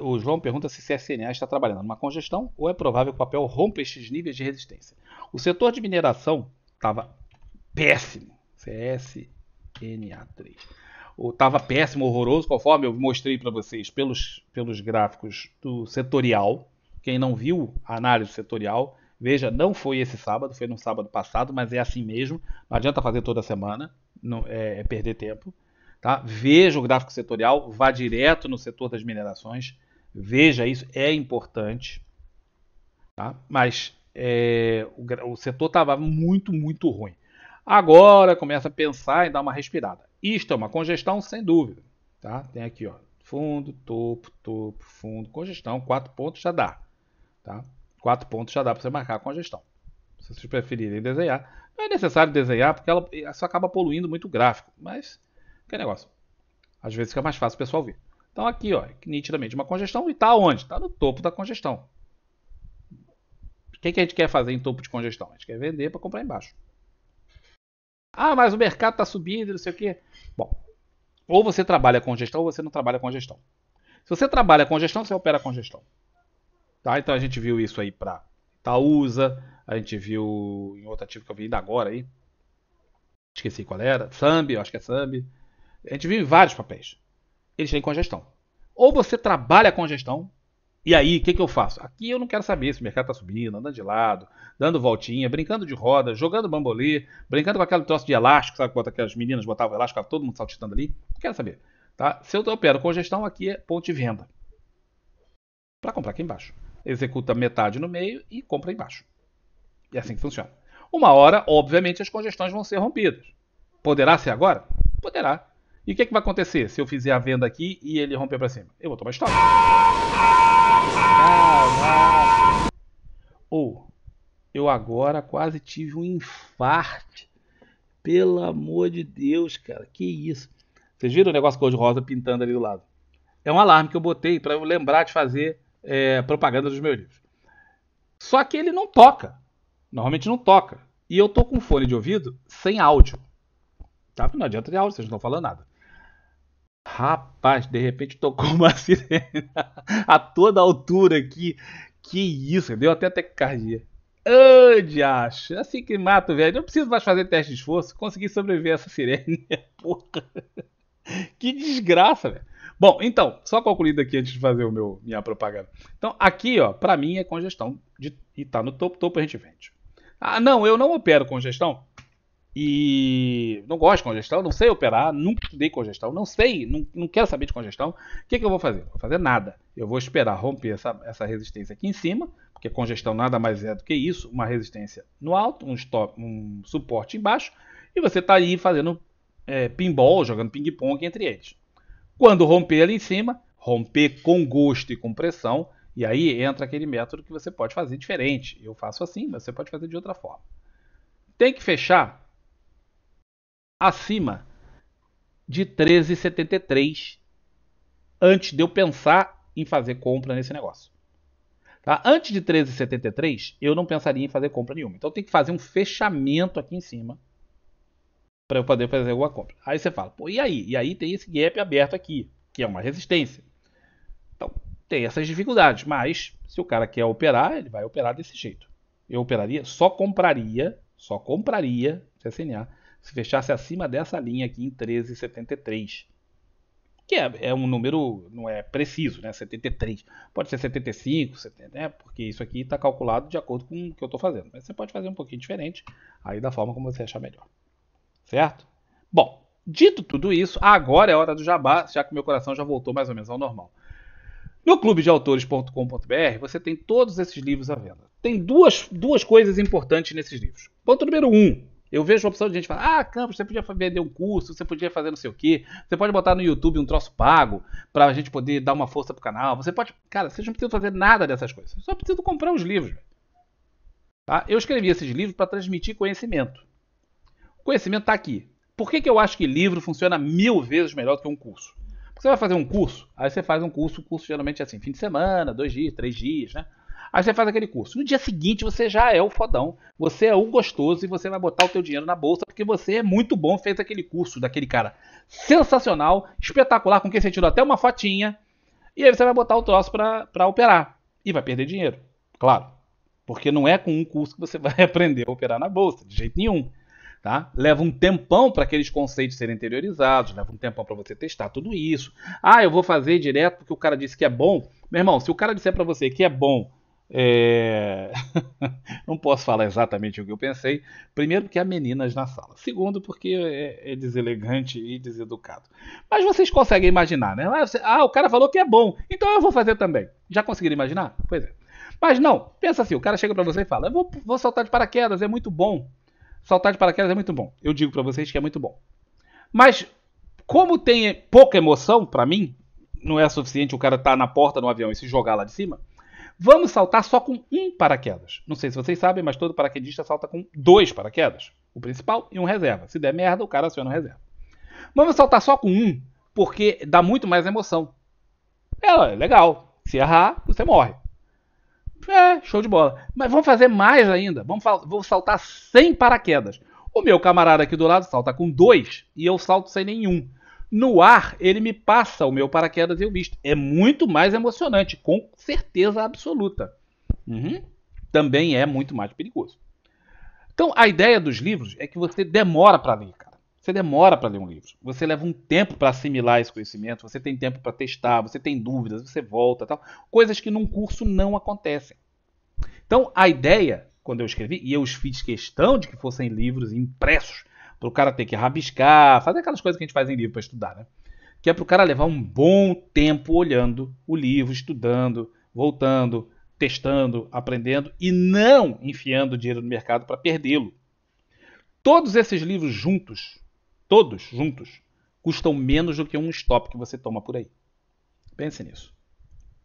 o, João pergunta se CSNA está trabalhando numa congestão ou é provável que o papel rompa estes níveis de resistência. O setor de mineração estava péssimo. CSNA3. Estava péssimo, horroroso, conforme eu mostrei para vocês pelos, pelos gráficos do setorial. Quem não viu a análise setorial, veja, não foi esse sábado, foi no sábado passado, mas é assim mesmo. Não adianta fazer toda semana, não, é, é perder tempo. Tá? Veja o gráfico setorial, vá direto no setor das minerações, veja isso, é importante. Tá? Mas é, o, o setor estava muito, muito ruim. Agora começa a pensar em dar uma respirada. Isto é uma congestão, sem dúvida. Tá? Tem aqui, ó, fundo, topo, topo, fundo, congestão, quatro pontos já dá. Tá? Quatro pontos já dá para você marcar a congestão. Se vocês preferirem desenhar. Não é necessário desenhar, porque ela, só acaba poluindo muito o gráfico. Mas que é negócio. Às vezes fica mais fácil o pessoal ver. Então aqui, ó, nitidamente uma congestão e está onde? Está no topo da congestão. O que, que a gente quer fazer em topo de congestão? A gente quer vender para comprar embaixo. Ah, mas o mercado está subindo, não sei o quê. Bom, ou você trabalha com gestão ou você não trabalha com gestão. Se você trabalha com gestão, você opera com gestão. Tá? Então a gente viu isso aí para Itaúsa, a gente viu em outro ativo que eu vi ainda agora aí. Esqueci qual era, Samb, eu acho que é Samb. A gente vive vários papéis. Eles têm congestão. Ou você trabalha a congestão, e aí, o que, que eu faço? Aqui eu não quero saber se o mercado está subindo, andando de lado, dando voltinha, brincando de roda, jogando bambolê, brincando com aquele troço de elástico, sabe quanto aquelas meninas botavam elástico, todo mundo saltitando ali. Não quero saber. Tá? Se eu opero congestão, aqui é ponto de venda. Para comprar aqui embaixo. Executa metade no meio e compra embaixo. E É assim que funciona. Uma hora, obviamente, as congestões vão ser rompidas. Poderá ser agora? Poderá. E o que, é que vai acontecer se eu fizer a venda aqui e ele romper para cima? Eu vou tomar stop. Caraca. Ou eu agora quase tive um infarto. Pelo amor de Deus, cara, que isso. Vocês viram o negócio cor-de-rosa pintando ali do lado? É um alarme que eu botei para eu lembrar de fazer é, propaganda dos meus livros. Só que ele não toca. Normalmente não toca. E eu tô com fone de ouvido sem áudio. Tá? Não adianta ter áudio, vocês não estão falando nada. Rapaz, de repente tocou uma sirene a toda altura aqui. Que isso, deu até taquicardia. Ande, oh, assim que mato, velho. Não preciso mais fazer teste de esforço. Consegui sobreviver a essa sirene. Porra. Que desgraça, velho. Bom, então, só concluindo aqui antes de fazer o meu minha propaganda. Então, aqui, ó, para mim é congestão de, e tá no topo, topo a gente vende. Ah, não, eu não opero congestão e não gosto de congestão, não sei operar, nunca estudei congestão, não sei, não, não quero saber de congestão, o que, que eu vou fazer? vou fazer nada. Eu vou esperar romper essa, essa resistência aqui em cima, porque congestão nada mais é do que isso, uma resistência no alto, um, stop, um suporte embaixo, e você está aí fazendo é, pinball, jogando ping-pong entre eles. Quando romper ali em cima, romper com gosto e com pressão, e aí entra aquele método que você pode fazer diferente. Eu faço assim, mas você pode fazer de outra forma. Tem que fechar acima de 13,73 antes de eu pensar em fazer compra nesse negócio. Tá? Antes de 13,73, eu não pensaria em fazer compra nenhuma. Então tem que fazer um fechamento aqui em cima para eu poder fazer alguma compra. Aí você fala, pô, e aí? E aí tem esse gap aberto aqui, que é uma resistência. Então, tem essas dificuldades, mas se o cara quer operar, ele vai operar desse jeito. Eu operaria, só compraria, só compraria CSNA se fechasse acima dessa linha aqui em 13,73. Que é, é, um número, não é preciso, né? 73. Pode ser 75, 70, né? porque isso aqui está calculado de acordo com o que eu estou fazendo. Mas você pode fazer um pouquinho diferente, aí da forma como você achar melhor. Certo? Bom, dito tudo isso, agora é hora do jabá, já que meu coração já voltou mais ou menos ao normal. No clubedeautores.com.br você tem todos esses livros à venda. Tem duas, duas coisas importantes nesses livros. Ponto número um, eu vejo a opção de gente falar: ah, Campos, você podia vender um curso, você podia fazer não sei o quê, você pode botar no YouTube um troço pago para a gente poder dar uma força pro canal. Você pode. Cara, vocês não precisam fazer nada dessas coisas. só precisam comprar os livros. Tá? Eu escrevi esses livros para transmitir conhecimento. O conhecimento está aqui. Por que, que eu acho que livro funciona mil vezes melhor do que um curso? Porque você vai fazer um curso, aí você faz um curso, o curso geralmente é assim, fim de semana, dois dias, três dias, né? Aí você faz aquele curso. No dia seguinte você já é o fodão, você é o gostoso e você vai botar o teu dinheiro na bolsa porque você é muito bom, fez aquele curso daquele cara sensacional, espetacular, com quem você tirou até uma fotinha. E aí você vai botar o troço para operar e vai perder dinheiro, claro. Porque não é com um curso que você vai aprender a operar na bolsa, de jeito nenhum. Tá? Leva um tempão para aqueles conceitos serem interiorizados, leva um tempão para você testar tudo isso. Ah, eu vou fazer direto porque o cara disse que é bom. Meu irmão, se o cara disser para você que é bom é... não posso falar exatamente o que eu pensei. Primeiro, porque há meninas na sala. Segundo, porque é, é deselegante e deseducado. Mas vocês conseguem imaginar, né? Ah, o cara falou que é bom, então eu vou fazer também. Já conseguiram imaginar? Pois é. Mas não, pensa assim: o cara chega para você e fala, eu vou, vou saltar de paraquedas, é muito bom. Saltar de paraquedas é muito bom. Eu digo para vocês que é muito bom. Mas, como tem pouca emoção, para mim, não é suficiente o cara estar tá na porta do avião e se jogar lá de cima Vamos saltar só com um paraquedas. Não sei se vocês sabem, mas todo paraquedista salta com dois paraquedas. O principal e um reserva. Se der merda, o cara aciona o reserva. Vamos saltar só com um, porque dá muito mais emoção. É legal. Se errar, você morre. É, show de bola. Mas vamos fazer mais ainda. Vamos vou saltar sem paraquedas. O meu camarada aqui do lado salta com dois e eu salto sem nenhum. No ar, ele me passa o meu paraquedas e o visto. É muito mais emocionante, com certeza absoluta. Uhum. Também é muito mais perigoso. Então, a ideia dos livros é que você demora para ler, cara. Você demora para ler um livro. Você leva um tempo para assimilar esse conhecimento, você tem tempo para testar, você tem dúvidas, você volta, tal, coisas que num curso não acontecem. Então, a ideia, quando eu escrevi, e eu fiz questão de que fossem livros impressos Pro cara ter que rabiscar, fazer aquelas coisas que a gente faz em livro para estudar, né? Que é pro cara levar um bom tempo olhando o livro, estudando, voltando, testando, aprendendo e não enfiando dinheiro no mercado para perdê-lo. Todos esses livros juntos, todos juntos, custam menos do que um stop que você toma por aí. Pense nisso.